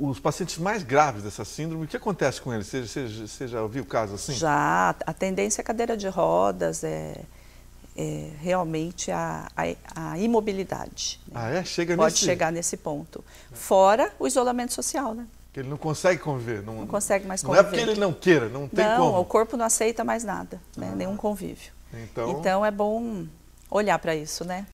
os pacientes mais graves dessa síndrome, o que acontece com eles? Você, você, você já ouviu casos assim? Já. A tendência é cadeira de rodas, é, é realmente a, a, a imobilidade. Né? Ah, é? Chega Pode nesse... chegar nesse ponto. Fora o isolamento social, né? Que ele não consegue conviver. Não, não consegue mais conviver. Não é porque ele não queira, não tem não, como. Não, o corpo não aceita mais nada, né? ah, nenhum convívio. Então... então é bom olhar para isso, né?